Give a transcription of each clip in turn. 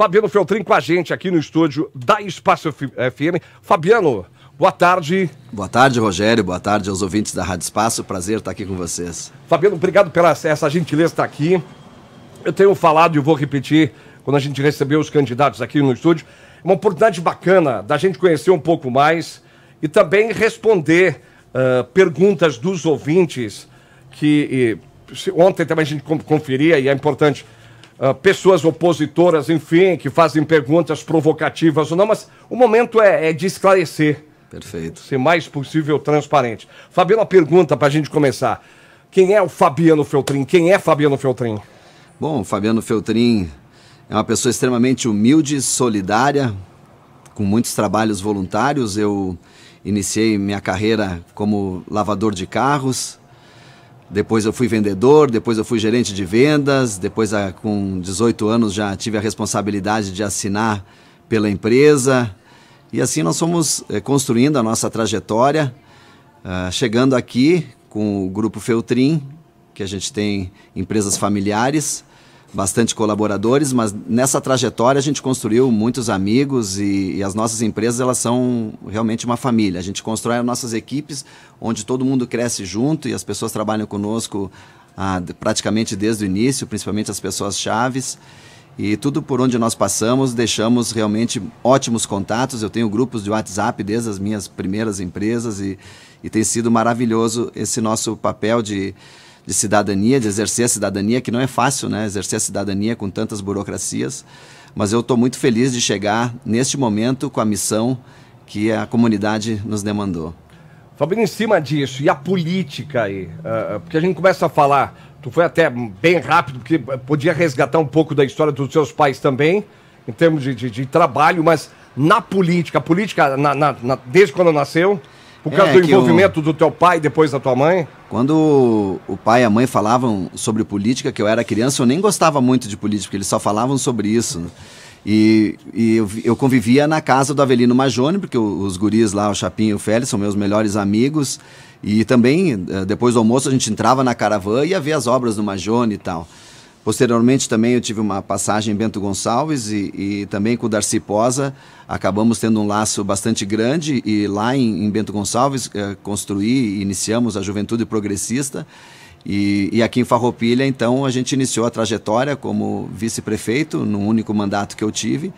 Fabiano Feltrin com a gente aqui no estúdio da Espaço FM. Eh, Fabiano, boa tarde. Boa tarde, Rogério. Boa tarde aos ouvintes da Rádio Espaço. Prazer estar aqui com vocês. Fabiano, obrigado pela essa gentileza estar aqui. Eu tenho falado e vou repetir quando a gente recebeu os candidatos aqui no estúdio. Uma oportunidade bacana da gente conhecer um pouco mais e também responder uh, perguntas dos ouvintes que eh, e, ontem também a gente conferia e é importante ah, pessoas opositoras, enfim, que fazem perguntas provocativas ou não, mas o momento é, é de esclarecer. Perfeito. Ser mais possível transparente. Fabiano, uma pergunta para a gente começar. Quem é o Fabiano Feltrin? Quem é Fabiano Feltrin? Bom, Fabiano Feltrin é uma pessoa extremamente humilde, solidária, com muitos trabalhos voluntários. Eu iniciei minha carreira como lavador de carros, depois eu fui vendedor, depois eu fui gerente de vendas, depois ah, com 18 anos já tive a responsabilidade de assinar pela empresa. E assim nós fomos eh, construindo a nossa trajetória, ah, chegando aqui com o grupo Feltrin, que a gente tem empresas familiares, bastante colaboradores, mas nessa trajetória a gente construiu muitos amigos e, e, as nossas empresas elas são realmente uma família. A gente constrói as nossas equipes onde todo mundo cresce junto e as pessoas trabalham conosco ah, praticamente desde o início, principalmente as pessoas chaves. E tudo por onde nós passamos, deixamos realmente ótimos contatos. Eu tenho grupos de WhatsApp desde as minhas primeiras empresas e, e tem sido maravilhoso esse nosso papel de de cidadania, de exercer a cidadania, que não é fácil, né? Exercer a cidadania com tantas burocracias. Mas eu estou muito feliz de chegar neste momento com a missão que a comunidade nos demandou. Fabinho, em cima disso, e a política aí? Uh, porque a gente começa a falar, tu foi até bem rápido, porque podia resgatar um pouco da história dos seus pais também, em termos de, de, de trabalho, mas na política, a política na, na, na, desde quando nasceu, por causa é, do envolvimento eu... do teu pai depois da tua mãe? Quando o pai e a mãe falavam sobre política, que eu era criança, eu nem gostava muito de política, porque eles só falavam sobre isso. Né? E, e eu, eu, convivia na casa do Avelino Majone, porque os guris lá, o Chapinho e o Félix, são meus melhores amigos. E também, eh, depois do almoço, a gente entrava na caravana e ia ver as obras do Majone e tal. Posteriormente também eu tive uma passagem em Bento Gonçalves e, e, também com o Darcy Posa. Acabamos tendo um laço bastante grande e lá em, em Bento Gonçalves eh, construí e iniciamos a Juventude Progressista. E, e, aqui em Farroupilha, então, a gente iniciou a trajetória como vice-prefeito, num único mandato que eu tive.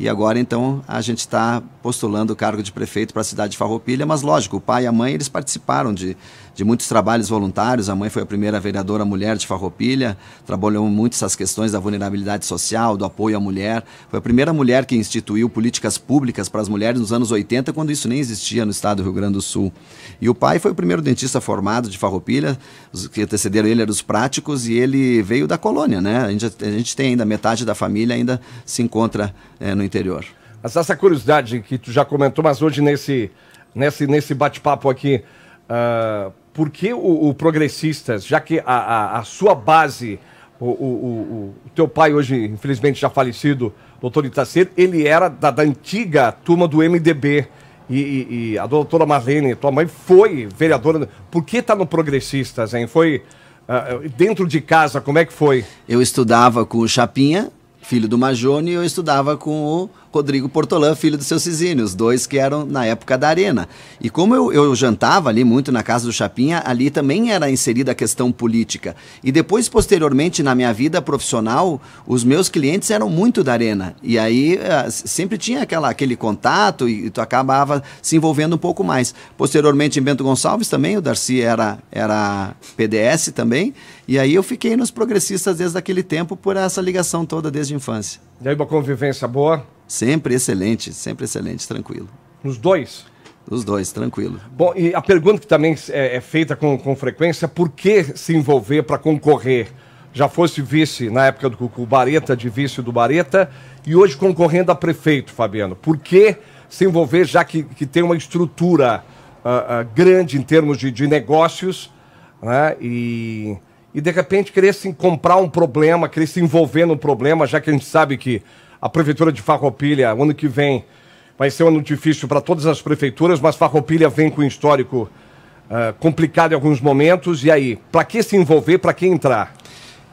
E agora, então, a gente está postulando o cargo de prefeito para a cidade de Farroupilha, mas lógico, o pai e a mãe eles participaram de, de muitos trabalhos voluntários. A mãe foi a primeira vereadora mulher de Farroupilha, trabalhou muito essas questões da vulnerabilidade social, do apoio à mulher. Foi a primeira mulher que instituiu políticas públicas para as mulheres nos anos 80, quando isso nem existia no estado do Rio Grande do Sul. E o pai foi o primeiro dentista formado de Farroupilha, os que antecederam ele eram os práticos e ele veio da colônia, né? A gente, a gente tem ainda metade da família ainda se encontra é, no interior. Mas essa curiosidade que tu já comentou, mas hoje nesse, nesse, nesse bate-papo aqui, uh, por que o, o Progressistas, já que a, a, a sua base, o, o, o, teu pai hoje, infelizmente, já falecido, doutor Itacer, ele era da, da antiga turma do MDB. E, e, e, a doutora Marlene, tua mãe, foi vereadora. Por que está no Progressistas, hein? Foi uh, dentro de casa, como é que foi? Eu estudava com o Chapinha, filho do Majone, e eu estudava com o Rodrigo Portolã, filho do seu Cisine, os dois que eram na época da Arena. E como eu, eu jantava ali muito na casa do Chapinha, ali também era inserida a questão política. E depois, posteriormente, na minha vida profissional, os meus clientes eram muito da Arena. E aí eh, sempre tinha aquela, aquele contato e, e tu acabava se envolvendo um pouco mais. Posteriormente, em Bento Gonçalves também, o Darcy era, era PDS também. E aí eu fiquei nos progressistas desde aquele tempo por essa ligação toda desde a infância. E aí uma convivência boa? Sempre excelente, sempre excelente, tranquilo. nos dois? Os dois, tranquilo. Bom, e a pergunta que também é, é feita com, com frequência, é por que se envolver para concorrer? Já fosse vice na época do Cucu Bareta, de vice do Bareta, e hoje concorrendo a prefeito, Fabiano. Por que se envolver, já que, que tem uma estrutura uh, uh, grande em termos de, de negócios, né? e, e de repente querer se comprar um problema, querer se envolver no problema, já que a gente sabe que a Prefeitura de Farroupilha, o ano que vem, vai ser um ano difícil para todas as prefeituras, mas Farroupilha vem com um histórico uh, complicado em alguns momentos. E aí, para que se envolver, para que entrar?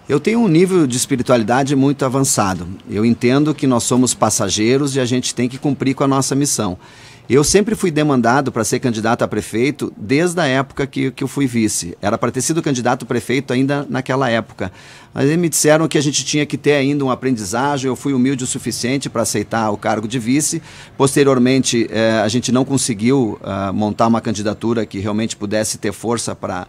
Eu tenho um nível de espiritualidade muito avançado. Eu entendo que nós somos passageiros e a gente tem que cumprir com a nossa missão. Eu sempre fui demandado para ser candidato a prefeito desde a época que, que eu fui vice. Era para ter sido candidato prefeito ainda naquela época. Mas eles me disseram que a gente tinha que ter ainda um aprendizagem. Eu fui humilde o suficiente para aceitar o cargo de vice. Posteriormente, eh, a gente não conseguiu ah, montar uma candidatura que realmente pudesse ter força para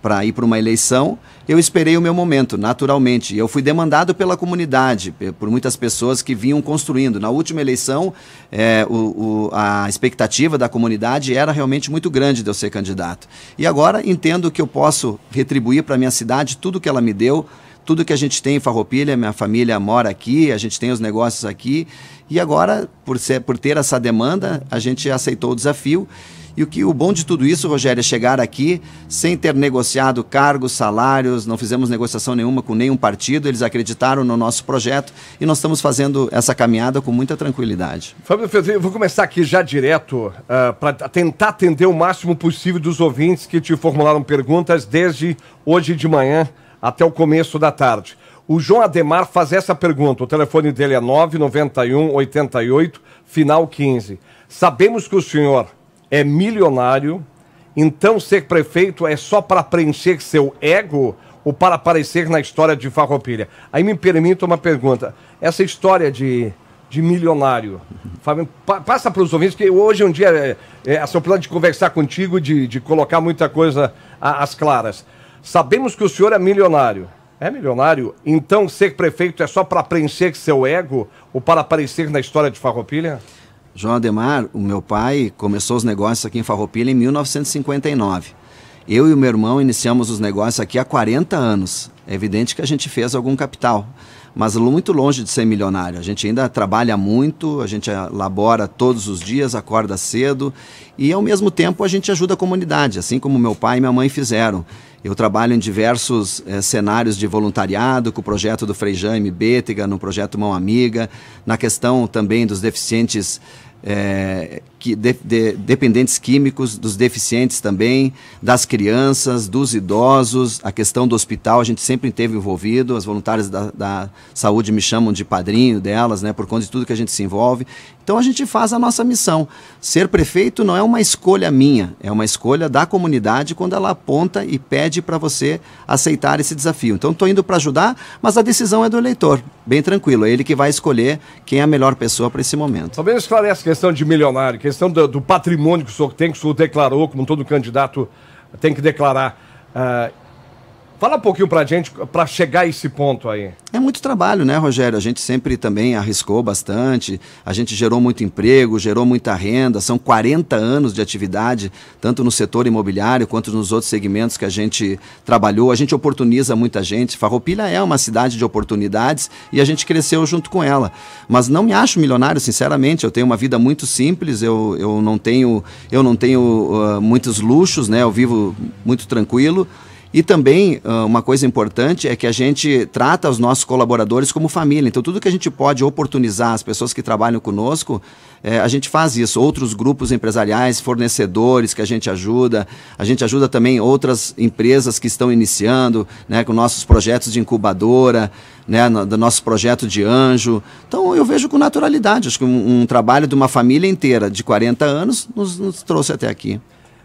para ir para uma eleição, eu esperei o meu momento, naturalmente. Eu fui demandado pela comunidade, por muitas pessoas que vinham construindo. Na última eleição, é, o, o, a expectativa da comunidade era realmente muito grande de eu ser candidato. E agora entendo que eu posso retribuir para minha cidade tudo que ela me deu, tudo que a gente tem em Farroupilha, minha família mora aqui, a gente tem os negócios aqui. E agora, por, ser, por ter essa demanda, a gente aceitou o desafio e o que o bom de tudo isso, Rogério, é chegar aqui sem ter negociado cargos, salários, não fizemos negociação nenhuma com nenhum partido, eles acreditaram no nosso projeto e nós estamos fazendo essa caminhada com muita tranquilidade. Fábio eu vou começar aqui já direto uh, ah, para tentar atender o máximo possível dos ouvintes que te formularam perguntas desde hoje de manhã até o começo da tarde. O João Ademar faz essa pergunta. O telefone dele é 991 88 final 15. Sabemos que o senhor é milionário, então ser prefeito é só para preencher seu ego ou para aparecer na história de Farroupilha? Aí me permita uma pergunta. Essa história de, de milionário, Fábio, pa, passa para os ouvintes, que hoje é um dia, é, é seu assim, plano de conversar contigo, de, de colocar muita coisa às claras. Sabemos que o senhor é milionário. É milionário? Então ser prefeito é só para preencher seu ego ou para aparecer na história de Farroupilha? João Ademar, o meu pai, começou os negócios aqui em Farroupilha em 1959. Eu e o meu irmão iniciamos os negócios aqui há 40 anos. É evidente que a gente fez algum capital mas muito longe de ser milionário. A gente ainda trabalha muito, a gente elabora todos os dias, acorda cedo e, ao mesmo tempo, a gente ajuda a comunidade, assim como meu pai e minha mãe fizeram. Eu trabalho em diversos eh, cenários de voluntariado, com o projeto do Freijan Bêtega, no projeto Mão Amiga, na questão também dos deficientes. Eh, que, de, de, dependentes químicos, dos deficientes também, das crianças, dos idosos, a questão do hospital, a gente sempre esteve envolvido, as voluntárias da, da, saúde me chamam de padrinho delas, né, por conta de tudo que a gente se envolve. Então a gente faz a nossa missão. Ser prefeito não é uma escolha minha, é uma escolha da comunidade quando ela aponta e pede para você aceitar esse desafio. Então estou indo para ajudar, mas a decisão é do eleitor, bem tranquilo, é ele que vai escolher quem é a melhor pessoa para esse momento. talvez esclarece a questão de milionário, que questão do, do patrimônio que o senhor tem, que o senhor declarou, como todo candidato tem que declarar. Ah, Fala um pouquinho pra gente, para chegar a esse ponto aí. É muito trabalho, né, Rogério? A gente sempre também arriscou bastante, a gente gerou muito emprego, gerou muita renda, são 40 anos de atividade, tanto no setor imobiliário quanto nos outros segmentos que a gente trabalhou. A gente oportuniza muita gente. Farroupilha é uma cidade de oportunidades e a gente cresceu junto com ela. Mas não me acho milionário, sinceramente. Eu tenho uma vida muito simples, eu, eu não tenho, eu não tenho uh, muitos luxos, né? Eu vivo muito tranquilo e também, ah, uma coisa importante é que a gente trata os nossos colaboradores como família. Então, tudo que a gente pode oportunizar as pessoas que trabalham conosco, é, a gente faz isso. Outros grupos empresariais, fornecedores que a gente ajuda, a gente ajuda também outras empresas que estão iniciando, né, com nossos projetos de incubadora, né, no, do nosso projeto de anjo. Então, eu vejo com naturalidade. Acho que um, um trabalho de uma família inteira de 40 anos nos, nos trouxe até aqui.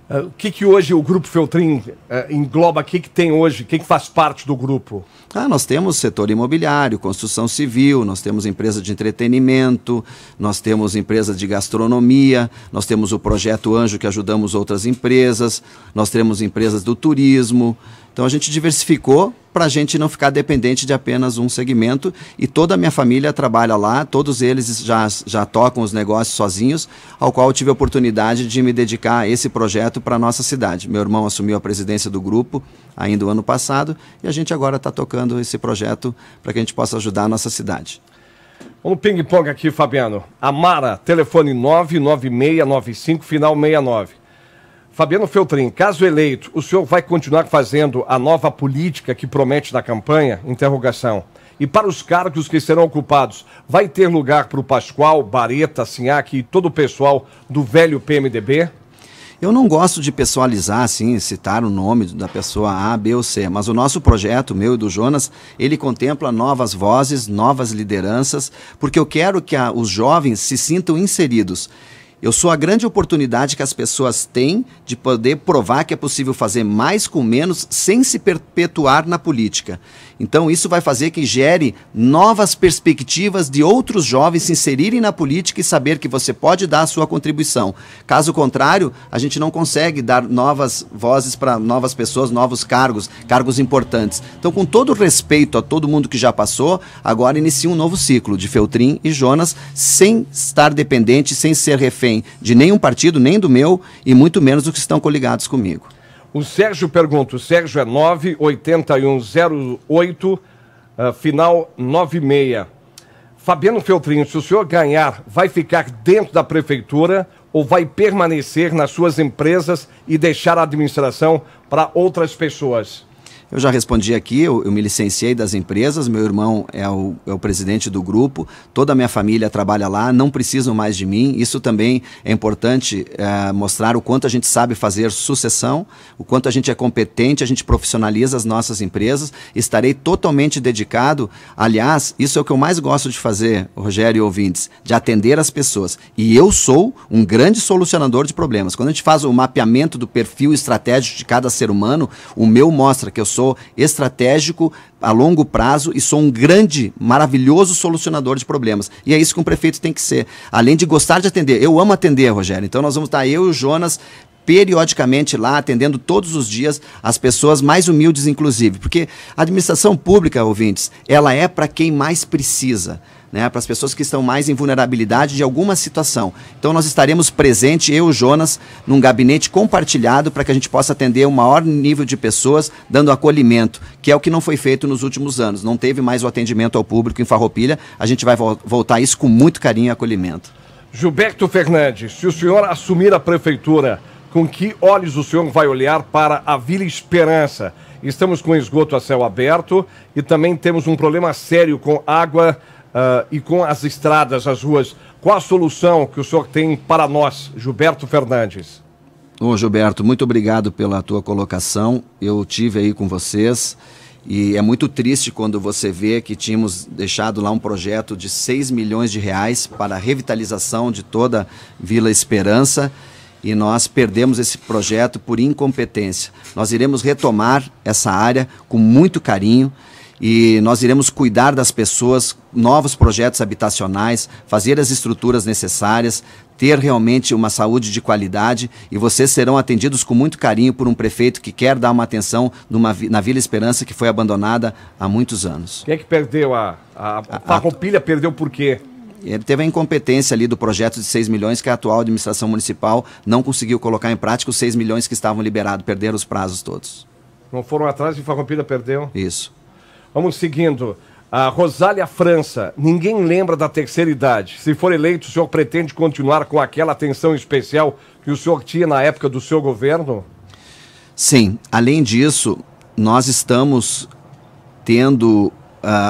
Ah, o que, que hoje o Grupo Feltrim uh, eh, engloba? O que, que tem hoje? Quem que faz parte do grupo? Ah, nós temos setor imobiliário, construção civil, nós temos empresa de entretenimento, nós temos empresa de gastronomia, nós temos o Projeto Anjo que ajudamos outras empresas, nós temos empresas do turismo, então a gente diversificou para a gente não ficar dependente de apenas um segmento. E toda a minha família trabalha lá, todos eles já, já tocam os negócios sozinhos, ao qual eu tive a oportunidade de me dedicar a esse projeto para a nossa cidade. Meu irmão assumiu a presidência do grupo ainda o ano passado e a gente agora está tocando esse projeto para que a gente possa ajudar a nossa cidade. Vamos um ping-pong aqui, Fabiano. Amara, telefone 99695, final 69. Fabiano Feltrin, caso eleito, o senhor vai continuar fazendo a nova política que promete na campanha? Interrogação. E para os cargos que serão ocupados, vai ter lugar para o Pascoal, Bareta, Sinhac e todo o pessoal do velho PMDB? Eu não gosto de pessoalizar, assim, citar o nome da pessoa A, B ou C, mas o nosso projeto, meu e do Jonas, ele contempla novas vozes, novas lideranças, porque eu quero que a, os jovens se sintam inseridos. Eu sou a grande oportunidade que as pessoas têm de poder provar que é possível fazer mais com menos sem se perpetuar na política. Então, isso vai fazer que gere novas perspectivas de outros jovens se inserirem na política e saber que você pode dar a sua contribuição. Caso contrário, a gente não consegue dar novas vozes para novas pessoas, novos cargos, cargos importantes. Então, com todo respeito a todo mundo que já passou, agora inicia um novo ciclo de Feltrin e Jonas, sem estar dependente, sem ser refém de nenhum partido, nem do meu, e muito menos do que estão coligados comigo. O Sérgio pergunta, o Sérgio é 98108, uh, ah, final 96. Fabiano Feltrinho, se o senhor ganhar, vai ficar dentro da prefeitura ou vai permanecer nas suas empresas e deixar a administração para outras pessoas? Eu já respondi aqui, eu, eu me licenciei das empresas, meu irmão é o, é o presidente do grupo, toda a minha família trabalha lá, não precisam mais de mim. Isso também é importante é, mostrar o quanto a gente sabe fazer sucessão, o quanto a gente é competente, a gente profissionaliza as nossas empresas. Estarei totalmente dedicado. Aliás, isso é o que eu mais gosto de fazer, Rogério e ouvintes, de atender as pessoas. E eu sou um grande solucionador de problemas. Quando a gente faz o mapeamento do perfil estratégico de cada ser humano, o meu mostra que eu sou estratégico a longo prazo e sou um grande, maravilhoso solucionador de problemas. E é isso que um prefeito tem que ser. Além de gostar de atender. Eu amo atender, Rogério. Então nós vamos estar, eu e o Jonas, periodicamente lá, atendendo todos os dias as pessoas mais humildes, inclusive. Porque a administração pública, ouvintes, ela é para quem mais precisa né, para as pessoas que estão mais em vulnerabilidade de alguma situação. Então nós estaremos presente, eu e o Jonas, num gabinete compartilhado para que a gente possa atender o maior nível de pessoas, dando acolhimento, que é o que não foi feito nos últimos anos. Não teve mais o atendimento ao público em Farroupilha. A gente vai vo voltar isso com muito carinho e acolhimento. Gilberto Fernandes, se o senhor assumir a prefeitura, com que olhos o senhor vai olhar para a Vila Esperança? Estamos com esgoto a céu aberto e também temos um problema sério com água uh, e com as estradas, as ruas, qual a solução que o senhor tem para nós, Gilberto Fernandes? Ô Gilberto, muito obrigado pela tua colocação. Eu tive aí com vocês e é muito triste quando você vê que tínhamos deixado lá um projeto de 6 milhões de reais para a revitalização de toda Vila Esperança e nós perdemos esse projeto por incompetência. Nós iremos retomar essa área com muito carinho e nós iremos cuidar das pessoas, novos projetos habitacionais, fazer as estruturas necessárias, ter realmente uma saúde de qualidade e vocês serão atendidos com muito carinho por um prefeito que quer dar uma atenção numa, na Vila Esperança que foi abandonada há muitos anos. Quem é que perdeu a, a, a Perdeu por quê? Ele teve a incompetência ali do projeto de 6 milhões que a atual administração municipal não conseguiu colocar em prática os 6 milhões que estavam liberados, perderam os prazos todos. Não foram atrás e Farroupilha perdeu? Isso. Vamos seguindo. A Rosália França, ninguém lembra da terceira idade. Se for eleito, o senhor pretende continuar com aquela atenção especial que o senhor tinha na época do seu governo? Sim. Além disso, nós estamos tendo. Uh,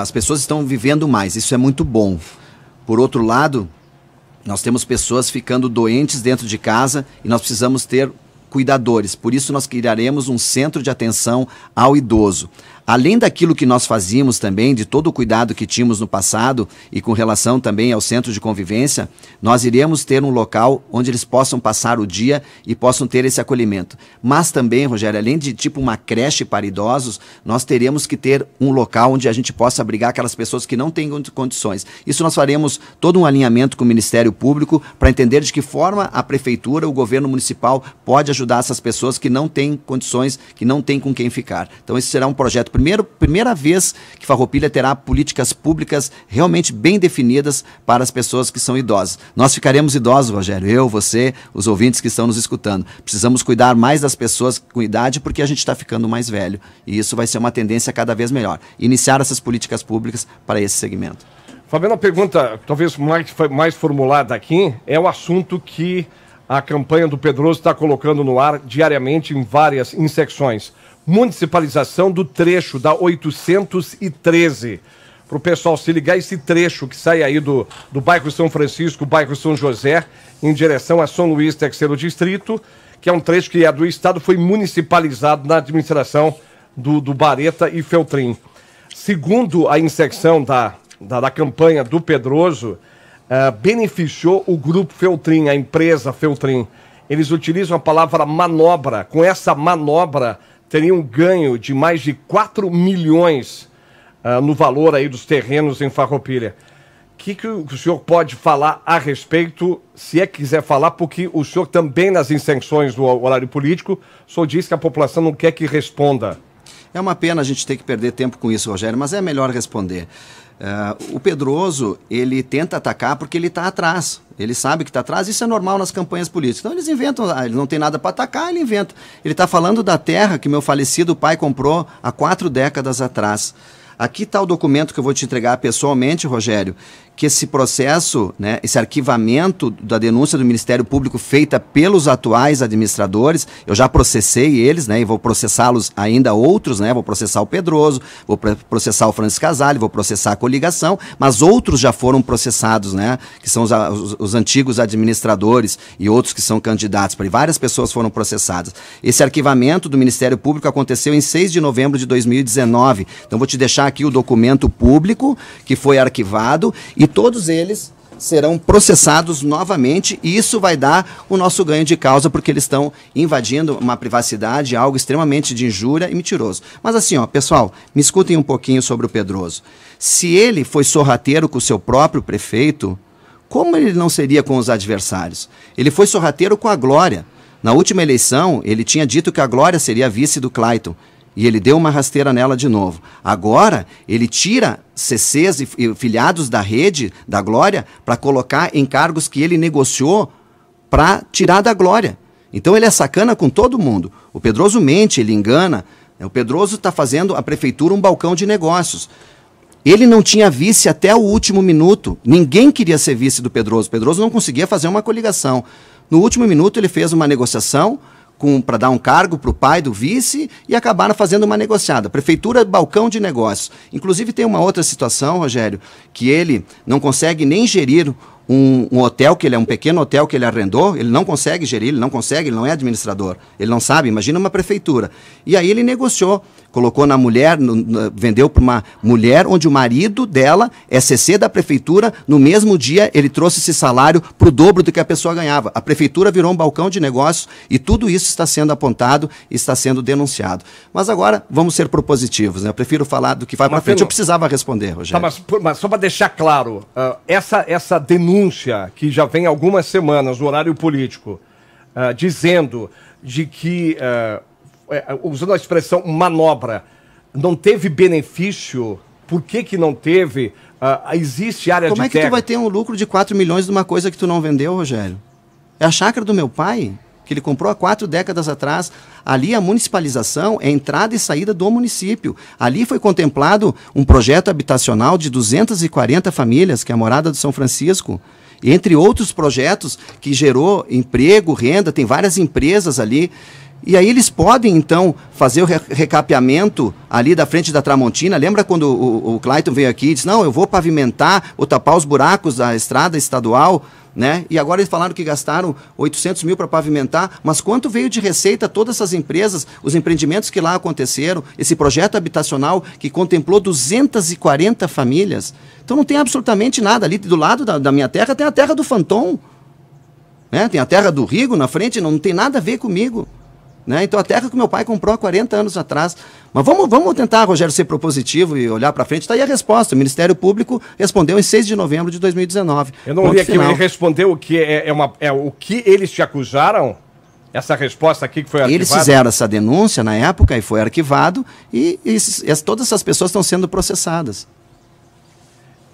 as pessoas estão vivendo mais. Isso é muito bom. Por outro lado, nós temos pessoas ficando doentes dentro de casa e nós precisamos ter cuidadores. Por isso, nós criaremos um centro de atenção ao idoso além daquilo que nós fazíamos também, de todo o cuidado que tínhamos no passado e com relação também ao centro de convivência, nós iremos ter um local onde eles possam passar o dia e possam ter esse acolhimento. Mas também, Rogério, além de tipo uma creche para idosos, nós teremos que ter um local onde a gente possa abrigar aquelas pessoas que não têm condições. Isso nós faremos todo um alinhamento com o Ministério Público para entender de que forma a prefeitura, o governo municipal pode ajudar essas pessoas que não têm condições, que não têm com quem ficar. Então, esse será um projeto Primeiro, primeira vez que Farroupilha terá políticas públicas realmente bem definidas para as pessoas que são idosas. Nós ficaremos idosos, Rogério, eu, você, os ouvintes que estão nos escutando. Precisamos cuidar mais das pessoas com idade porque a gente está ficando mais velho e isso vai ser uma tendência cada vez melhor. Iniciar essas políticas públicas para esse segmento. Fabiana, a pergunta talvez mais, mais formulada aqui é o assunto que a campanha do Pedroso está colocando no ar diariamente em várias em secções municipalização do trecho da 813. Para o pessoal se ligar, esse trecho que sai aí do, do bairro São Francisco, bairro São José, em direção a São Luís, terceiro distrito, que é um trecho que é do Estado, foi municipalizado na administração do, do Bareta e Feltrin. Segundo a inserção da, da, da campanha do Pedroso, uh, beneficiou o grupo Feltrin, a empresa Feltrin. Eles utilizam a palavra manobra. Com essa manobra, teria um ganho de mais de 4 milhões uh, no valor aí dos terrenos em Farroupilha. O que, que o senhor pode falar a respeito, se é que quiser falar, porque o senhor também nas insenções do horário político, o senhor diz que a população não quer que responda. É uma pena a gente ter que perder tempo com isso, Rogério, mas é melhor responder. Uh, o Pedroso, ele tenta atacar porque ele está atrás. Ele sabe que está atrás, isso é normal nas campanhas políticas. Então eles inventam, ah, ele não tem nada para atacar, ele inventa. Ele está falando da terra que meu falecido pai comprou há quatro décadas atrás. Aqui está o documento que eu vou te entregar pessoalmente, Rogério, que esse processo, né, esse arquivamento da denúncia do Ministério Público feita pelos atuais administradores, eu já processei eles, né, e vou processá-los ainda outros, né, vou processar o Pedroso, vou processar o Francisco Casale, vou processar a coligação, mas outros já foram processados, né, que são os, os, os antigos administradores e outros que são candidatos, porque várias pessoas foram processadas. Esse arquivamento do Ministério Público aconteceu em 6 de novembro de 2019. Então vou te deixar aqui o documento público que foi arquivado e e todos eles serão processados novamente e isso vai dar o nosso ganho de causa porque eles estão invadindo uma privacidade, algo extremamente de injúria e mentiroso. Mas assim, ó, pessoal, me escutem um pouquinho sobre o Pedroso. Se ele foi sorrateiro com o seu próprio prefeito, como ele não seria com os adversários? Ele foi sorrateiro com a Glória. Na última eleição, ele tinha dito que a Glória seria vice do Clayton e ele deu uma rasteira nela de novo. Agora, ele tira CCs e filiados da rede da Glória para colocar em cargos que ele negociou para tirar da Glória. Então ele é sacana com todo mundo. O Pedroso mente, ele engana. O Pedroso está fazendo a prefeitura um balcão de negócios. Ele não tinha vice até o último minuto. Ninguém queria ser vice do Pedroso. O Pedroso não conseguia fazer uma coligação. No último minuto ele fez uma negociação para dar um cargo para o pai do vice e acabaram fazendo uma negociada. Prefeitura, balcão de negócios. Inclusive, tem uma outra situação, Rogério, que ele não consegue nem gerir um, um, hotel que ele é um pequeno hotel que ele arrendou, ele não consegue gerir, ele não consegue, ele não é administrador, ele não sabe, imagina uma prefeitura. E aí ele negociou colocou na mulher, no, no, vendeu para uma mulher, onde o marido dela é CC da prefeitura. No mesmo dia, ele trouxe esse salário para o dobro do que a pessoa ganhava. A prefeitura virou um balcão de negócios e tudo isso está sendo apontado e está sendo denunciado. Mas agora, vamos ser propositivos. Né? Eu prefiro falar do que vai para frente. Eu precisava responder, Rogério. Tá, mas, mas, só para deixar claro, uh, essa, essa denúncia que já vem algumas semanas no horário político, uh, dizendo de que. Uh, é, é, usando a expressão manobra, não teve benefício? Por que, que não teve? Uh, existe área Como de Como é que terra? tu vai ter um lucro de 4 milhões de uma coisa que tu não vendeu, Rogério? É a chácara do meu pai, que ele comprou há quatro décadas atrás. Ali a municipalização é entrada e saída do município. Ali foi contemplado um projeto habitacional de 240 famílias, que é a morada do São Francisco. Entre outros projetos que gerou emprego, renda, tem várias empresas ali. E aí eles podem, então, fazer o recapeamento ali da frente da Tramontina. Lembra quando o, o Clayton veio aqui e disse, não, eu vou pavimentar ou tapar os buracos da estrada estadual, né? E agora eles falaram que gastaram 800 mil para pavimentar, mas quanto veio de receita todas essas empresas, os empreendimentos que lá aconteceram, esse projeto habitacional que contemplou 240 famílias? Então não tem absolutamente nada ali do lado da, da minha terra, tem a terra do Fantom, né? Tem a terra do Rigo na frente, não, não tem nada a ver comigo. Né? Então, a terra que meu pai comprou há 40 anos atrás. Mas vamos, vamos tentar, Rogério, ser propositivo e olhar para frente. Está aí a resposta. O Ministério Público respondeu em 6 de novembro de 2019. Eu não vi aqui, ele respondeu o que, é, é, uma, é o que eles te acusaram? Essa resposta aqui que foi arquivada? Eles fizeram essa denúncia na época e foi arquivado e, e, e todas essas pessoas estão sendo processadas.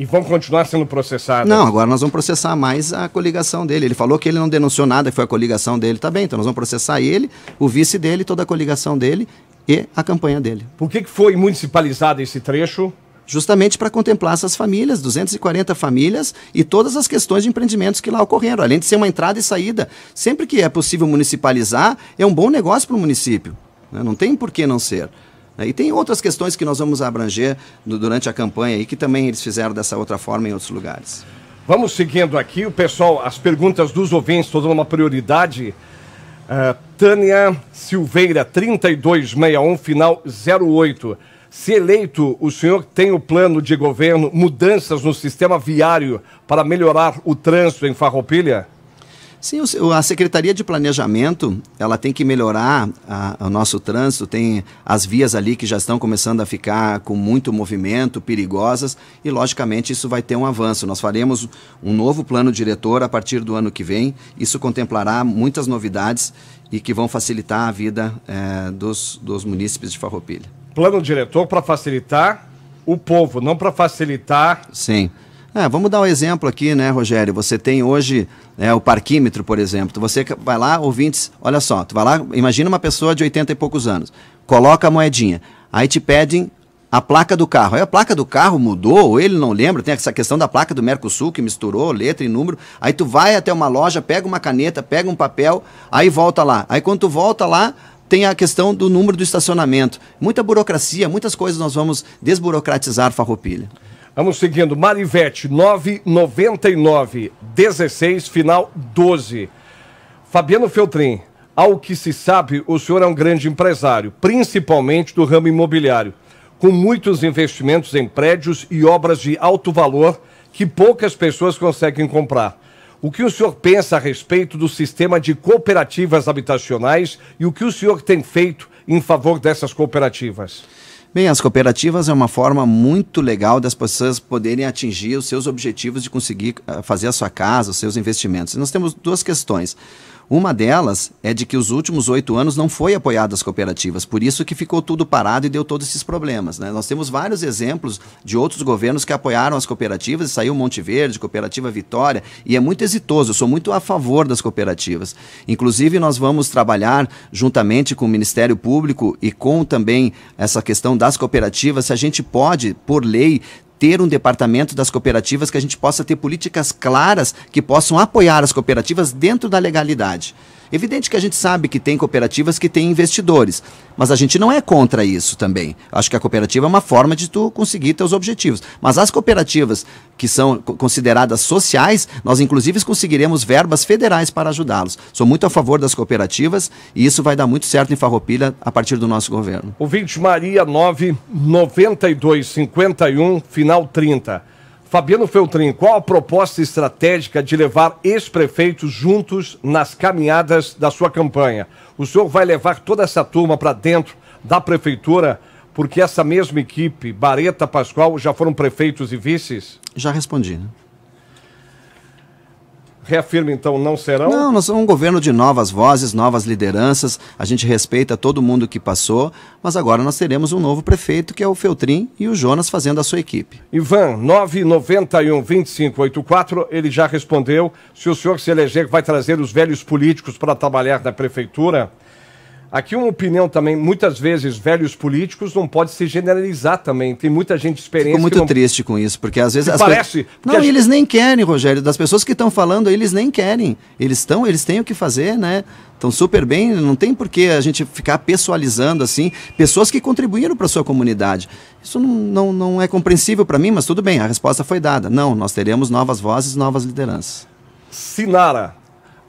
E vão continuar sendo processados. Não, agora nós vamos processar mais a coligação dele. Ele falou que ele não denunciou nada, que foi a coligação dele. Tá bem, então nós vamos processar ele, o vice dele, toda a coligação dele e a campanha dele. Por que, que foi municipalizado esse trecho? justamente para contemplar essas famílias, 240 famílias e todas as questões de empreendimentos que lá ocorreram, além de ser uma entrada e saída. Sempre que é possível municipalizar, é um bom negócio para o município. Né? Não tem por que não ser. Né? E tem outras questões que nós vamos abranger durante a campanha e que também eles fizeram dessa outra forma em outros lugares. Vamos seguindo aqui, o pessoal, as perguntas dos ouvintes, toda uma prioridade. Uh, Tânia Silveira, 3261, final 08. Se eleito, o senhor tem o plano de governo mudanças no sistema viário para melhorar o trânsito em Farroupilha? Sim, a Secretaria de Planejamento ela tem que melhorar o nosso trânsito, tem as vias ali que já estão começando a ficar com muito movimento, perigosas, e logicamente isso vai ter um avanço. Nós faremos um novo plano diretor a partir do ano que vem, isso contemplará muitas novidades e que vão facilitar a vida é, dos, dos munícipes de Farroupilha. Plano diretor para facilitar o povo, não para facilitar... Sim. É, vamos dar um exemplo aqui, né, Rogério? Você tem hoje né, o parquímetro, por exemplo. Você vai lá, ouvintes, olha só, tu vai lá, imagina uma pessoa de 80 e poucos anos, coloca a moedinha, aí te pedem a placa do carro. Aí a placa do carro mudou, ou ele não lembra, tem essa questão da placa do Mercosul que misturou letra e número. Aí tu vai até uma loja, pega uma caneta, pega um papel, aí volta lá. Aí quando tu volta lá, tem a questão do número do estacionamento. Muita burocracia, muitas coisas nós vamos desburocratizar, Farroupilha. Vamos seguindo. Marivete, 999 16, final 12. Fabiano Feltrin, ao que se sabe, o senhor é um grande empresário, principalmente do ramo imobiliário, com muitos investimentos em prédios e obras de alto valor que poucas pessoas conseguem comprar. O que o senhor pensa a respeito do sistema de cooperativas habitacionais e o que o senhor tem feito em favor dessas cooperativas? Bem, as cooperativas é uma forma muito legal das pessoas poderem atingir os seus objetivos de conseguir eh, fazer a sua casa, os seus investimentos. E nós temos duas questões. Uma delas é de que os últimos oito anos não foi apoiadas as cooperativas, por isso que ficou tudo parado e deu todos esses problemas. Né? Nós temos vários exemplos de outros governos que apoiaram as cooperativas, e saiu Monte Verde, Cooperativa Vitória, e é muito exitoso, eu sou muito a favor das cooperativas. Inclusive, nós vamos trabalhar juntamente com o Ministério Público e com também essa questão das cooperativas, se a gente pode, por lei, ter um departamento das cooperativas que a gente possa ter políticas claras que possam apoiar as cooperativas dentro da legalidade. Evidente que a gente sabe que tem cooperativas que têm investidores, mas a gente não é contra isso também. Acho que a cooperativa é uma forma de tu conseguir teus objetivos. Mas as cooperativas que são consideradas sociais, nós inclusive conseguiremos verbas federais para ajudá-los. Sou muito a favor das cooperativas e isso vai dar muito certo em Farroupilha a partir do nosso governo. Ouvinte Maria 9 92 51 final 30. Fabiano Feltrin, qual a proposta estratégica de levar ex-prefeitos juntos nas caminhadas da sua campanha? O senhor vai levar toda essa turma para dentro da prefeitura, porque essa mesma equipe, Bareta, Pascoal, já foram prefeitos e vices? Já respondi, né? reafirma então, não serão? Não, nós somos um governo de novas vozes, novas lideranças, a gente respeita todo mundo que passou, mas agora nós teremos um novo prefeito, que é o Feltrin e o Jonas fazendo a sua equipe. Ivan, 991-2584, ele já respondeu, se o senhor se eleger, vai trazer os velhos políticos para trabalhar na prefeitura? Aqui uma opinião também, muitas vezes velhos políticos não pode se generalizar também. Tem muita gente experiente. Fico muito não... triste com isso, porque às vezes parece. Coisas... Não, gente... eles nem querem, Rogério. Das pessoas que estão falando, eles nem querem. Eles estão, eles têm o que fazer, né? Estão super bem. Não tem por que a gente ficar pessoalizando assim pessoas que contribuíram para a sua comunidade. Isso não, não, não é compreensível para mim, mas tudo bem. A resposta foi dada. Não, nós teremos novas vozes, novas lideranças. Sinara,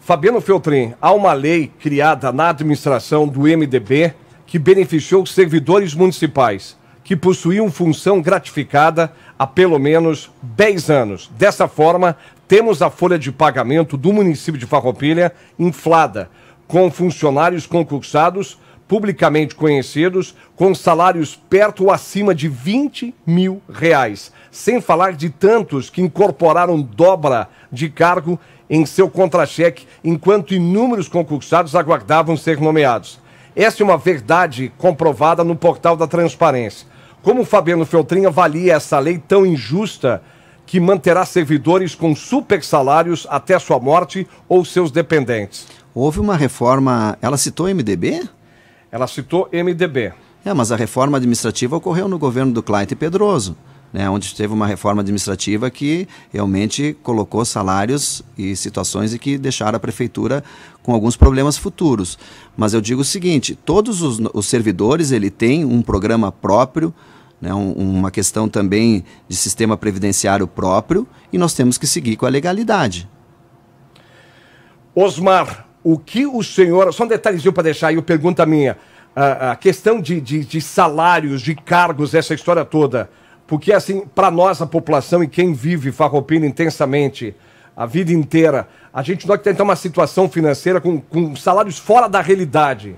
Fabiano Feltrin, há uma lei criada na administração do MDB que beneficiou servidores municipais que possuíam função gratificada há pelo menos 10 anos. Dessa forma, temos a folha de pagamento do município de Farroupilha inflada, com funcionários concursados publicamente conhecidos com salários perto ou acima de 20 mil reais, sem falar de tantos que incorporaram dobra de cargo em seu contra-cheque, enquanto inúmeros concursados aguardavam ser nomeados. Essa é uma verdade comprovada no portal da transparência. Como Fabiano Feltrinha avalia essa lei tão injusta que manterá servidores com super salários até sua morte ou seus dependentes? Houve uma reforma. Ela citou MDB? Ela citou MDB. É, mas a reforma administrativa ocorreu no governo do Claite Pedroso né, onde teve uma reforma administrativa que realmente colocou salários e situações e que deixaram a prefeitura com alguns problemas futuros. Mas eu digo o seguinte, todos os, os servidores ele tem um programa próprio, né, um, uma questão também de sistema previdenciário próprio e nós temos que seguir com a legalidade. Osmar, o que o senhor... Só um detalhezinho para deixar aí, pergunta minha. A, a questão de, de, de salários, de cargos, essa história toda porque, assim, para nós, a população e quem vive Farroupilha intensamente a vida inteira, a gente nós temos uma situação financeira com, com salários fora da realidade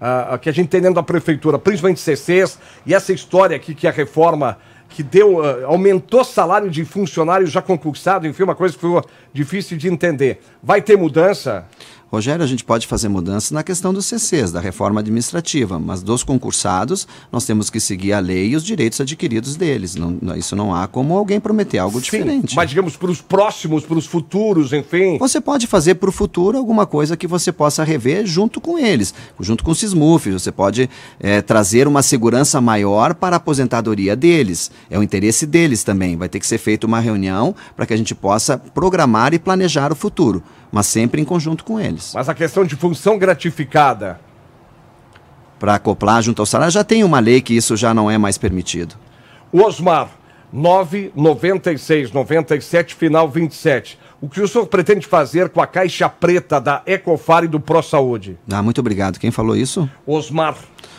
uh, que a gente tem dentro da prefeitura, principalmente CCs, e essa história aqui que é a reforma que deu, uh, aumentou salário de funcionários já concursados, enfim, uma coisa que foi difícil de entender. Vai ter mudança? Rogério, a gente pode fazer mudanças na questão dos CCs, da reforma administrativa, mas dos concursados nós temos que seguir a lei e os direitos adquiridos deles. Não, isso não há como alguém prometer algo Sim, diferente. Mas digamos para os próximos, para os futuros, enfim. Você pode fazer para o futuro alguma coisa que você possa rever junto com eles, junto com o Sismuf. Você pode é, trazer uma segurança maior para a aposentadoria deles. É o interesse deles também. Vai ter que ser feita uma reunião para que a gente possa programar e planejar o futuro mas sempre em conjunto com eles. Mas a questão de função gratificada. Para acoplar junto ao salário, já tem uma lei que isso já não é mais permitido. O Osmar, 996, 97, final 27. O que o senhor pretende fazer com a caixa preta da Ecofar e do ProSaúde? Ah, muito obrigado. Quem falou isso? Osmar.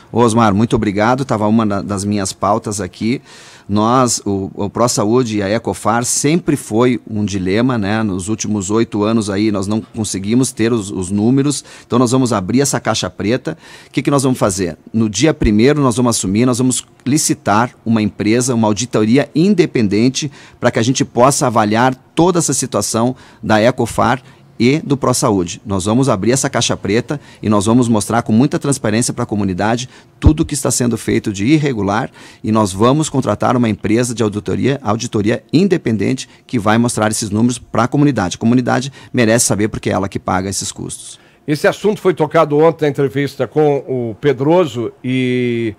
Osmar, muito obrigado. Estava uma das minhas pautas aqui. Nós, o, o ProSaúde e a Ecofar sempre foi um dilema, né? Nos últimos oito anos aí nós não conseguimos ter os, os números, então nós vamos abrir essa caixa preta. O que, que nós vamos fazer? No dia primeiro nós vamos assumir, nós vamos licitar uma empresa, uma auditoria independente para que a gente possa avaliar toda essa situação da Ecofar e do ProSaúde. Nós vamos abrir essa caixa preta e nós vamos mostrar com muita transparência para a comunidade tudo o que está sendo feito de irregular e nós vamos contratar uma empresa de auditoria, auditoria independente, que vai mostrar esses números para a comunidade. A comunidade merece saber porque é ela que paga esses custos. Esse assunto foi tocado ontem na entrevista com o Pedroso e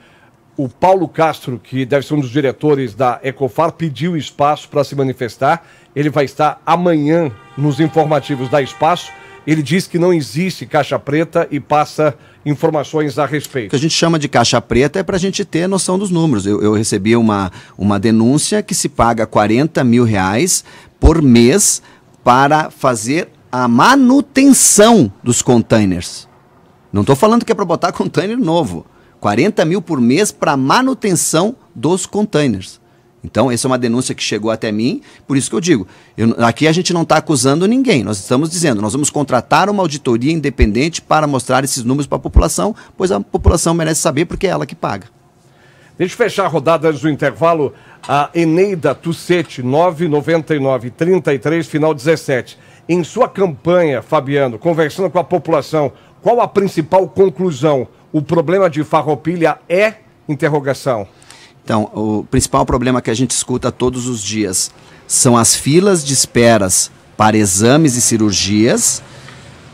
o Paulo Castro, que deve ser um dos diretores da Ecofar, pediu espaço para se manifestar. Ele vai estar amanhã nos informativos da Espaço. Ele diz que não existe caixa preta e passa informações a respeito. O que a gente chama de caixa preta é para a gente ter noção dos números. Eu, eu recebi uma, uma denúncia que se paga 40 mil reais por mês para fazer a manutenção dos containers. Não estou falando que é para botar container novo. 40 mil por mês para manutenção dos containers. Então, essa é uma denúncia que chegou até mim, por isso que eu digo, eu, aqui a gente não está acusando ninguém, nós estamos dizendo, nós vamos contratar uma auditoria independente para mostrar esses números para a população, pois a população merece saber porque é ela que paga. Deixa eu fechar a rodada antes do intervalo. A Eneida Tucete, 999 33, final 17. Em sua campanha, Fabiano, conversando com a população, qual a principal conclusão? O problema de Farroupilha é interrogação. Então, o principal problema que a gente escuta todos os dias são as filas de esperas para exames e cirurgias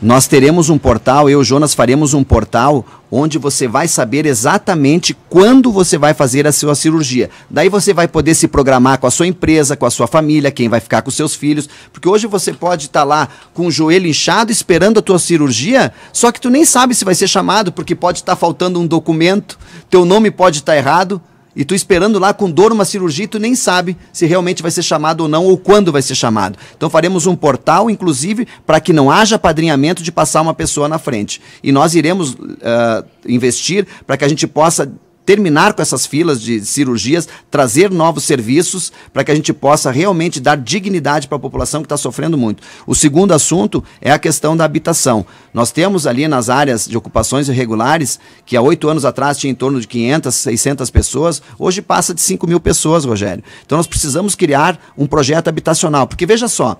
nós teremos um portal, eu, e Jonas, faremos um portal onde você vai saber exatamente quando você vai fazer a sua cirurgia. Daí você vai poder se programar com a sua empresa, com a sua família, quem vai ficar com seus filhos, porque hoje você pode estar tá lá com o joelho inchado esperando a tua cirurgia, só que tu nem sabe se vai ser chamado porque pode estar tá faltando um documento, teu nome pode estar tá errado, e tu esperando lá com dor uma cirurgia e tu nem sabe se realmente vai ser chamado ou não ou quando vai ser chamado. Então faremos um portal, inclusive, para que não haja padrinhamento de passar uma pessoa na frente. E nós iremos uh, investir para que a gente possa terminar com essas filas de cirurgias, trazer novos serviços para que a gente possa realmente dar dignidade para a população que está sofrendo muito. O segundo assunto é a questão da habitação. Nós temos ali nas áreas de ocupações irregulares, que há oito anos atrás tinha em torno de 500, 600 pessoas, hoje passa de 5 mil pessoas, Rogério. Então nós precisamos criar um projeto habitacional, porque veja só,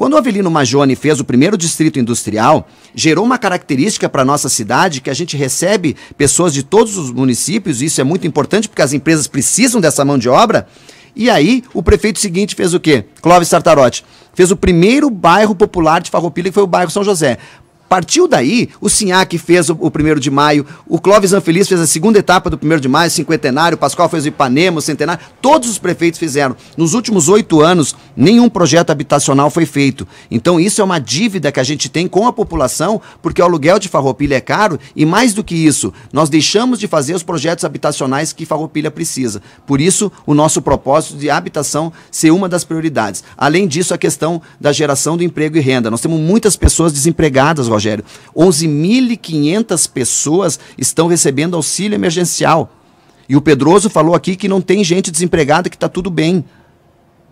quando o Avelino Majone fez o primeiro distrito industrial, gerou uma característica para a nossa cidade que a gente recebe pessoas de todos os municípios, e isso é muito importante porque as empresas precisam dessa mão de obra. E aí, o prefeito seguinte fez o quê? Clóvis Tartarotti. Fez o primeiro bairro popular de Farroupilha, que foi o bairro São José. Partiu daí, o Sinhaque fez o, o primeiro de maio, o Clóvis Anfeliz fez a segunda etapa do primeiro de maio, cinquentenário, o Pascoal fez o Ipanema, o centenário, todos os prefeitos fizeram. Nos últimos oito anos, nenhum projeto habitacional foi feito. Então isso é uma dívida que a gente tem com a população, porque o aluguel de Farroupilha é caro e mais do que isso, nós deixamos de fazer os projetos habitacionais que Farroupilha precisa. Por isso, o nosso propósito de habitação ser uma das prioridades. Além disso, a questão da geração do emprego e renda. Nós temos muitas pessoas desempregadas, Rogério, Rogério, 11.500 pessoas estão recebendo auxílio emergencial. E o Pedroso falou aqui que não tem gente desempregada, que está tudo bem.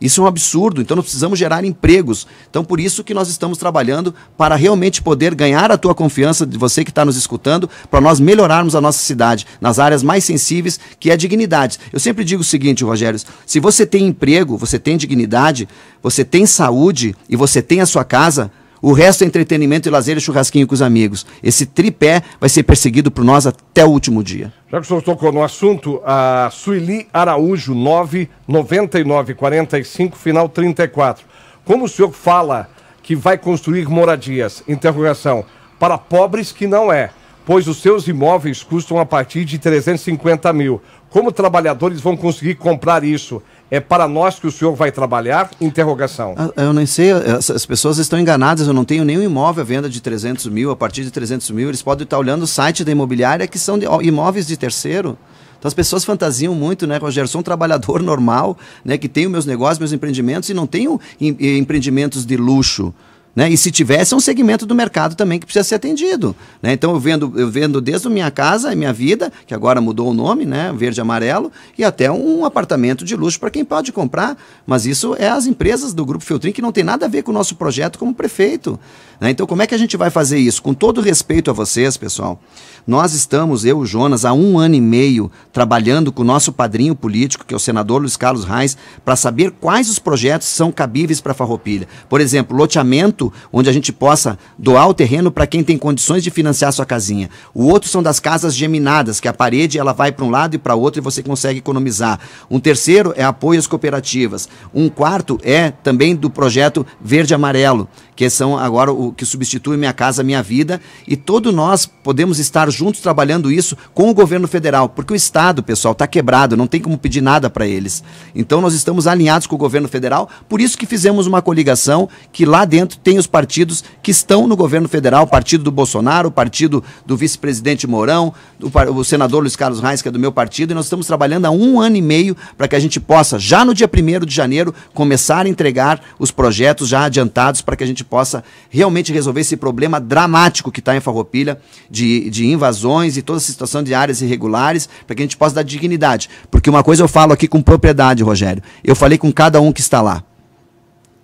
Isso é um absurdo. Então, nós precisamos gerar empregos. Então, por isso que nós estamos trabalhando para realmente poder ganhar a tua confiança de você que está nos escutando, para nós melhorarmos a nossa cidade nas áreas mais sensíveis, que é a dignidade. Eu sempre digo o seguinte, Rogério: se você tem emprego, você tem dignidade, você tem saúde e você tem a sua casa, o resto é entretenimento e lazer e churrasquinho com os amigos. Esse tripé vai ser perseguido por nós até o último dia. Já que o senhor tocou no assunto, a Sueli Araújo, 99945, final 34. Como o senhor fala que vai construir moradias? Interrogação. Para pobres que não é, pois os seus imóveis custam a partir de 350 mil. Como trabalhadores vão conseguir comprar isso? é para nós que o senhor vai trabalhar? Interrogação. Ah, eu nem sei, eh, as pessoas estão enganadas, eu não tenho nenhum imóvel à venda de 300 mil, a partir de 300 mil, eles podem estar olhando o site da imobiliária que são de, imóveis de terceiro. Então as pessoas fantasiam muito, né, Rogério? Sou um trabalhador normal, né, que tenho meus negócios, meus empreendimentos e não tenho empreendimentos de luxo. Né? E se tivesse, é um segmento do mercado também que precisa ser atendido. Né? Então eu vendo, eu vendo desde minha casa, minha vida, que agora mudou o nome, né? verde e amarelo, e até um apartamento de luxo para quem pode comprar. Mas isso é as empresas do Grupo Filtrim que não tem nada a ver com o nosso projeto como prefeito. Né? Então como é que a gente vai fazer isso? Com todo respeito a vocês, pessoal, nós estamos, eu e o Jonas, há um ano e meio trabalhando com o nosso padrinho político, que é o senador Luiz Carlos Reis, para saber quais os projetos são cabíveis para a Farroupilha. Por exemplo, loteamento onde a gente possa doar o terreno para quem tem condições de financiar sua casinha. O outro são das casas geminadas, que a parede ela vai para um lado e para outro e você consegue economizar. Um terceiro é apoio às cooperativas. Um quarto é também do projeto Verde Amarelo, que são agora o que substitui Minha Casa Minha Vida, e todos nós podemos estar juntos trabalhando isso com o governo federal, porque o Estado, pessoal, está quebrado, não tem como pedir nada para eles. Então nós estamos alinhados com o governo federal, por isso que fizemos uma coligação que lá dentro tem os partidos que estão no governo federal, o partido do Bolsonaro, o partido do vice-presidente Mourão, do, o senador Luiz Carlos Reis, que é do meu partido, e nós estamos trabalhando há um ano e meio para que a gente possa, já no dia 1 de janeiro, começar a entregar os projetos já adiantados para que a gente possa realmente resolver esse problema dramático que está em Farroupilha, de, de invasões e toda essa situação de áreas irregulares, para que a gente possa dar dignidade. Porque uma coisa eu falo aqui com propriedade, Rogério, eu falei com cada um que está lá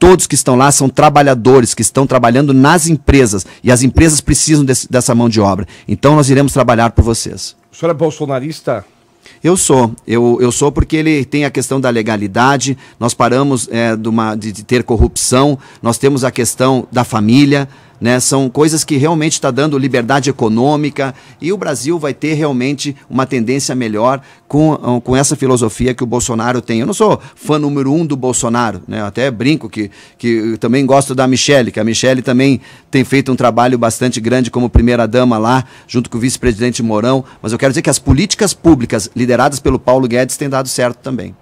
todos que estão lá são trabalhadores que estão trabalhando nas empresas e as empresas precisam desse, dessa mão de obra. Então nós iremos trabalhar por vocês. O senhor é bolsonarista? Eu sou, eu, eu sou porque ele tem a questão da legalidade, nós paramos é, de, uma, de, de ter corrupção, nós temos a questão da família, né? São coisas que realmente está dando liberdade econômica e o Brasil vai ter realmente uma tendência melhor com, ah, com essa filosofia que o Bolsonaro tem. Eu não sou fã número um do Bolsonaro, né? Eu até brinco que, que também gosto da Michelle, que a Michelle também tem feito um trabalho bastante grande como primeira-dama lá, junto com o vice-presidente Mourão, mas eu quero dizer que as políticas públicas lideradas pelo Paulo Guedes têm dado certo também.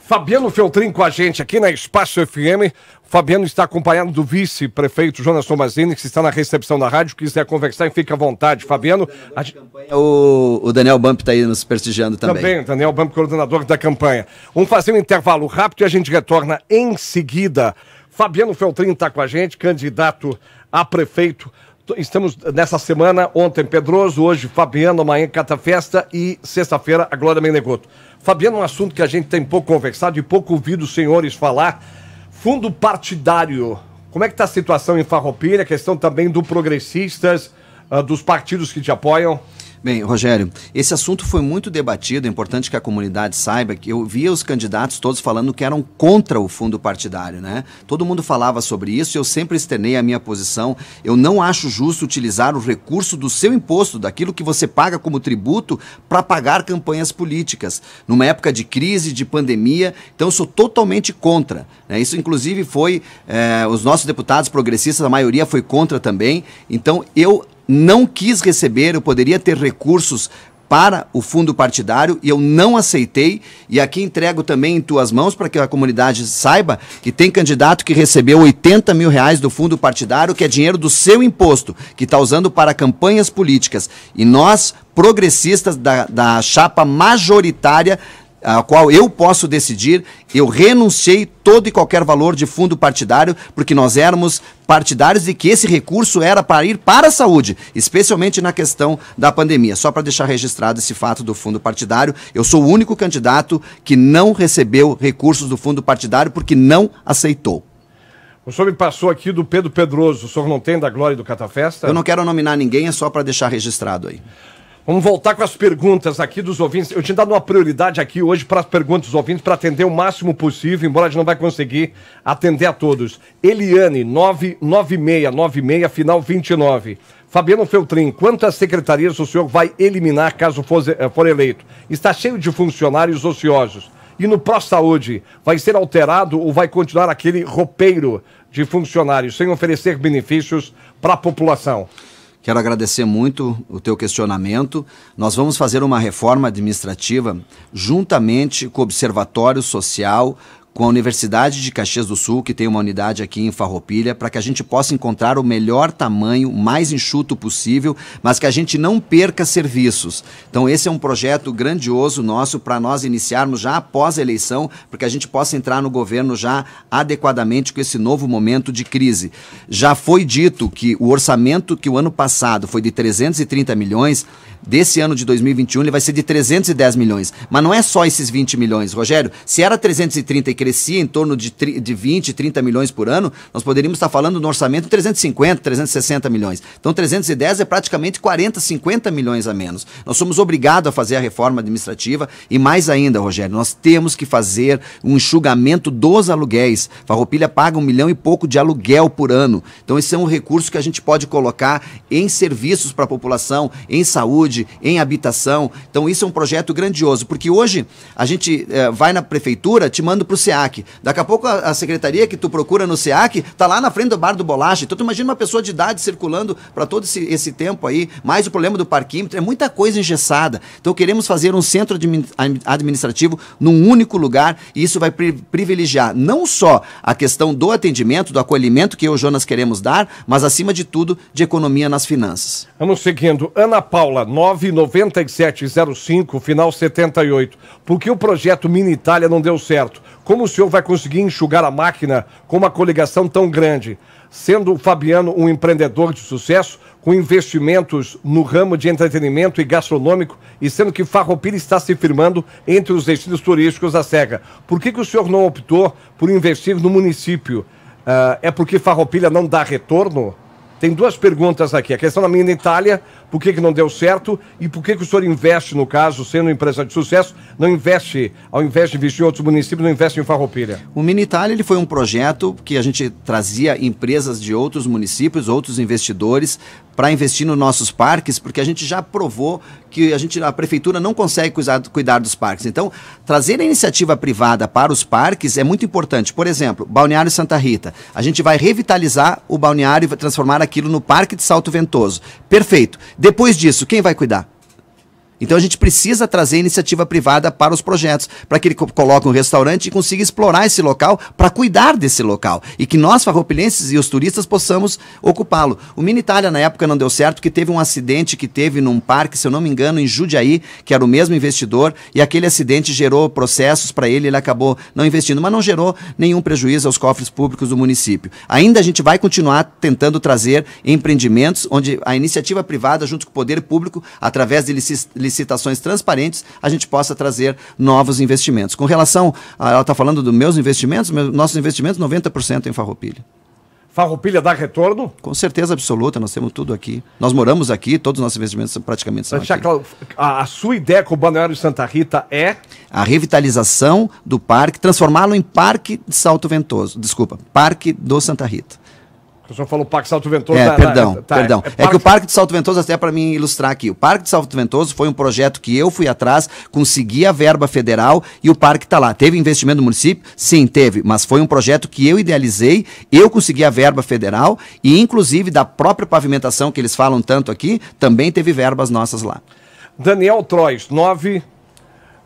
Fabiano Feltrin com a gente aqui na Espaço FM. Fabiano está acompanhado do vice-prefeito Jonas Tomazini, que está na recepção da rádio. Quiser conversar, fica à vontade. Fabiano. O, o, Daniel Bump está aí nos prestigiando também. Também, Daniel Bump, coordenador da campanha. Vamos fazer um intervalo rápido e a gente retorna em seguida. Fabiano Feltrin está com a gente, candidato a prefeito. Estamos nessa semana, ontem Pedroso, hoje Fabiano, amanhã Cata Festa e sexta-feira a Glória Menegoto. Fabiano, é um assunto que a gente tem pouco conversado e pouco ouvido os senhores falar Fundo partidário. Como é que está a situação em Farroupilha? A questão também do progressistas, uh, dos partidos que te apoiam? Bem, Rogério, esse assunto foi muito debatido, é importante que a comunidade saiba que eu via os candidatos todos falando que eram contra o fundo partidário, né? Todo mundo falava sobre isso, eu sempre externei a minha posição. Eu não acho justo utilizar o recurso do seu imposto, daquilo que você paga como tributo, para pagar campanhas políticas. Numa época de crise, de pandemia, então eu sou totalmente contra. Né? Isso, inclusive, foi. Eh, os nossos deputados progressistas, a maioria foi contra também. Então, eu não quis receber, eu poderia ter recursos para o fundo partidário e eu não aceitei. E aqui entrego também em tuas mãos para que a comunidade saiba que tem candidato que recebeu 80 mil reais do fundo partidário, que é dinheiro do seu imposto, que está usando para campanhas políticas. E nós, progressistas da, da chapa majoritária, a qual eu posso decidir, eu renunciei todo e qualquer valor de fundo partidário, porque nós éramos partidários de que esse recurso era para ir para a saúde, especialmente na questão da pandemia. Só para deixar registrado esse fato do fundo partidário, eu sou o único candidato que não recebeu recursos do fundo partidário porque não aceitou. O senhor me passou aqui do Pedro Pedroso. O senhor não tem da Glória do Catafesta? Eu não quero nominar ninguém, é só para deixar registrado aí. Vamos voltar com as perguntas aqui dos ouvintes. Eu tinha dado uma prioridade aqui hoje para as perguntas dos ouvintes para atender o máximo possível, embora a gente não vai conseguir atender a todos. Eliane, 99696, final 29. Fabiano Feltrin, quantas secretarias o senhor vai eliminar caso for, eh, for eleito? Está cheio de funcionários ociosos. E no pró-saúde, vai ser alterado ou vai continuar aquele ropeiro de funcionários sem oferecer benefícios para a população? Quero agradecer muito o teu questionamento. Nós vamos fazer uma reforma administrativa juntamente com o Observatório Social, com a Universidade de Caxias do Sul, que tem uma unidade aqui em Farroupilha, para que a gente possa encontrar o melhor tamanho, mais enxuto possível, mas que a gente não perca serviços. Então esse é um projeto grandioso nosso para nós iniciarmos já após a eleição, para que a gente possa entrar no governo já adequadamente com esse novo momento de crise. Já foi dito que o orçamento que o ano passado foi de 330 milhões, desse ano de 2021 ele vai ser de 310 milhões. Mas não é só esses 20 milhões, Rogério. Se era 330 e crescia em torno de, de 20, 30 milhões por ano, nós poderíamos estar falando no orçamento de 350, 360 milhões. Então 310 é praticamente 40, 50 milhões a menos. Nós somos obrigados a fazer a reforma administrativa e mais ainda, Rogério, nós temos que fazer um enxugamento dos aluguéis. Farroupilha paga um milhão e pouco de aluguel por ano. Então esse é um recurso que a gente pode colocar em serviços para a população, em saúde, saúde, em habitação. Então, isso é um projeto grandioso, porque hoje a gente é, vai na prefeitura, te manda para o SEAC. Daqui a pouco a, a, secretaria que tu procura no SEAC está lá na frente do bar do bolacha. Então, tu imagina uma pessoa de idade circulando para todo esse, esse, tempo aí, mais o problema do parquímetro, é muita coisa engessada. Então, queremos fazer um centro administrativo num único lugar e isso vai pri privilegiar não só a questão do atendimento, do acolhimento que eu e o Jonas queremos dar, mas acima de tudo, de economia nas finanças. Vamos seguindo. Ana Paula, 9 99705, final 78. Por que o projeto Mini Itália não deu certo? Como o senhor vai conseguir enxugar a máquina com uma coligação tão grande? Sendo o Fabiano um empreendedor de sucesso, com investimentos no ramo de entretenimento e gastronômico, e sendo que Farroupilha está se firmando entre os destinos turísticos da Serra. Por que, que o senhor não optou por investir no município? Uh, é porque Farroupilha não dá retorno? Tem duas perguntas aqui. A questão da mina Itália, por que, que não deu certo e por que, que o senhor investe, no caso, sendo empresa de sucesso, não investe, ao invés de investir em outros municípios, não investe em Farroupilha? O Mini Itália ele foi um projeto que a gente trazia empresas de outros municípios, outros investidores, para investir nos nossos parques, porque a gente já provou que a, gente, a prefeitura não consegue cuidar, cuidar dos parques. Então, trazer a iniciativa privada para os parques é muito importante. Por exemplo, Balneário Santa Rita. A gente vai revitalizar o balneário e transformar aquilo no Parque de Salto Ventoso. Perfeito. Depois disso, quem vai cuidar? Então a gente precisa trazer iniciativa privada para os projetos, para que ele coloque um restaurante e consiga explorar esse local para cuidar desse local e que nós farroupilenses e os turistas possamos ocupá-lo. O Mini Itália na época não deu certo, que teve um acidente que teve num parque, se eu não me engano, em Judiaí, que era o mesmo investidor, e aquele acidente gerou processos para ele, ele acabou não investindo, mas não gerou nenhum prejuízo aos cofres públicos do município. Ainda a gente vai continuar tentando trazer empreendimentos onde a iniciativa privada junto com o poder público através de licença licitações transparentes, a gente possa trazer novos investimentos. Com relação, a, ela está falando dos meus investimentos, meus, nossos investimentos 90% em Farroupilha. Farroupilha dá retorno? Com certeza absoluta, nós temos tudo aqui. Nós moramos aqui, todos os nossos investimentos praticamente são aqui. Claro, a, sua ideia com o de Santa Rita é? A revitalização do parque, transformá-lo em parque de Salto Ventoso, desculpa, parque do Santa Rita. O senhor falou Parque Salto Ventoso. É, tá, tá, perdão, tá, tá. perdão. É, é, é, que o Parque de Salto Ventoso, até para mim ilustrar aqui, o Parque de Salto Ventoso foi um projeto que eu fui atrás, consegui a verba federal e o parque está lá. Teve investimento do município? Sim, teve, mas foi um projeto que eu idealizei, eu consegui a verba federal e, inclusive, da própria pavimentação que eles falam tanto aqui, também teve verbas nossas lá. Daniel Trois, 9. Uh,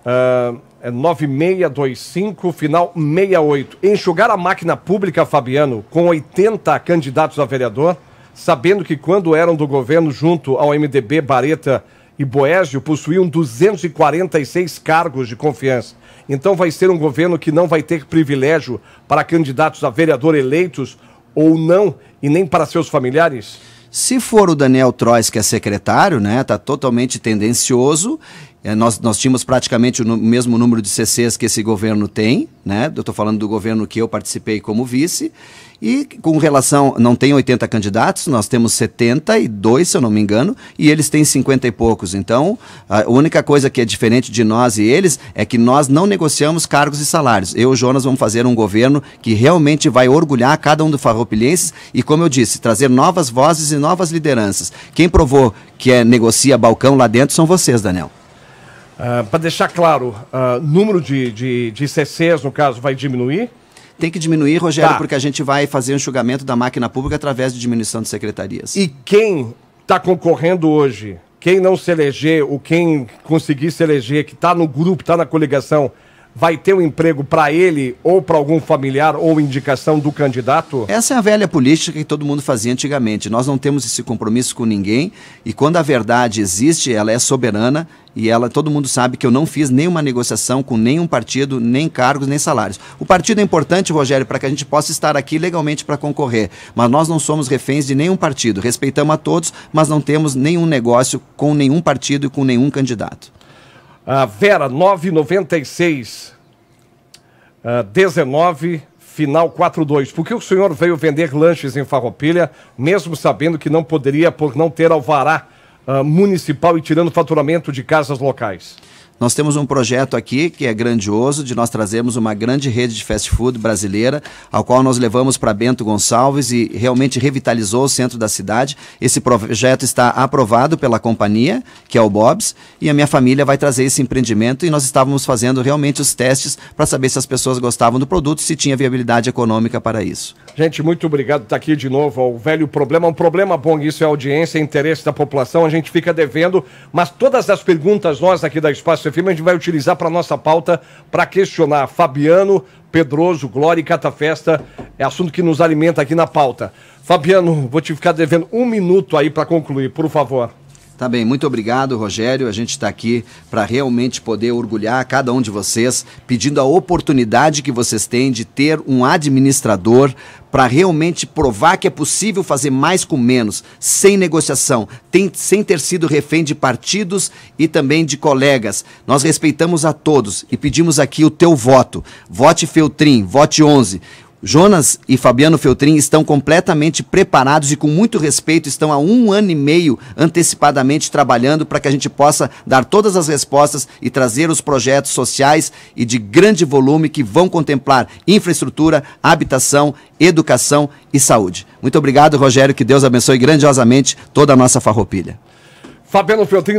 ah, é 9625, final 68. Enxugar a máquina pública, Fabiano, com 80 candidatos a vereador, sabendo que quando eram do governo junto ao MDB, Bareta e Boésio, possuíam 246 cargos de confiança. Então vai ser um governo que não vai ter privilégio para candidatos a vereador eleitos ou não, e nem para seus familiares? Se for o Daniel Trois, que é secretário, né, tá totalmente tendencioso, é, nós, nós tínhamos praticamente o mesmo número de CCs que esse governo tem, né? Eu estou falando do governo que eu participei como vice. E com relação, não tem 80 candidatos, nós temos 72, se eu não me engano, e eles têm 50 e poucos. Então, a única coisa que é diferente de nós e eles é que nós não negociamos cargos e salários. Eu e Jonas vamos fazer um governo que realmente vai orgulhar cada um dos farroupilhenses e, como eu disse, trazer novas vozes e novas lideranças. Quem provou que é negocia balcão lá dentro são vocês, Daniel. Uh, ah, Para deixar claro, uh, número de, de, de CCs, no caso, vai diminuir? tem que diminuir, Rogério, tá. porque a gente vai fazer o enxugamento da máquina pública através de diminuição de secretarias. E quem está concorrendo hoje, quem não se eleger, ou quem conseguir se eleger, que está no grupo, está na coligação, vai ter um emprego para ele ou para algum familiar ou indicação do candidato? Essa é a velha política que todo mundo fazia antigamente. Nós não temos esse compromisso com ninguém e quando a verdade existe, ela é soberana e ela todo mundo sabe que eu não fiz nenhuma negociação com nenhum partido, nem cargos, nem salários. O partido é importante, Rogério, para que a gente possa estar aqui legalmente para concorrer, mas nós não somos reféns de nenhum partido. Respeitamos a todos, mas não temos nenhum negócio com nenhum partido e com nenhum candidato. A ah, Vera, 996 uh, 19, final 42. Por que o senhor veio vender lanches em Farroupilha, mesmo sabendo que não poderia por não ter alvará uh, municipal e tirando faturamento de casas locais? Nós temos um projeto aqui que é grandioso, de nós trazermos uma grande rede de fast food brasileira, ao qual nós levamos para Bento Gonçalves e realmente revitalizou o centro da cidade. Esse projeto está aprovado pela companhia, que é o Bob's, e a minha família vai trazer esse empreendimento e nós estávamos fazendo realmente os testes para saber se as pessoas gostavam do produto, se tinha viabilidade econômica para isso. Gente, muito obrigado por estar aqui de novo ao velho problema. Um problema bom, isso é audiência, interesse da população, a gente fica devendo, mas todas as perguntas nós aqui da Espaço FM, a gente vai utilizar para nossa pauta para questionar Fabiano, Pedroso, Glória e Catafesta. É assunto que nos alimenta aqui na pauta. Fabiano, vou te ficar devendo um minuto aí para concluir, por favor. Tá bem, muito obrigado, Rogério. A gente está aqui para realmente poder orgulhar cada um de vocês, pedindo a oportunidade que vocês têm de ter um administrador para realmente provar que é possível fazer mais com menos, sem negociação, tem, sem ter sido refém de partidos e também de colegas. Nós respeitamos a todos e pedimos aqui o teu voto. Vote Feltrim, vote 11. Jonas e Fabiano Feltrin estão completamente preparados e com muito respeito estão há um ano e meio antecipadamente trabalhando para que a gente possa dar todas as respostas e trazer os projetos sociais e de grande volume que vão contemplar infraestrutura, habitação, educação e saúde. Muito obrigado, Rogério, que Deus abençoe grandiosamente toda a nossa farroupilha. Fabiano Feltrin,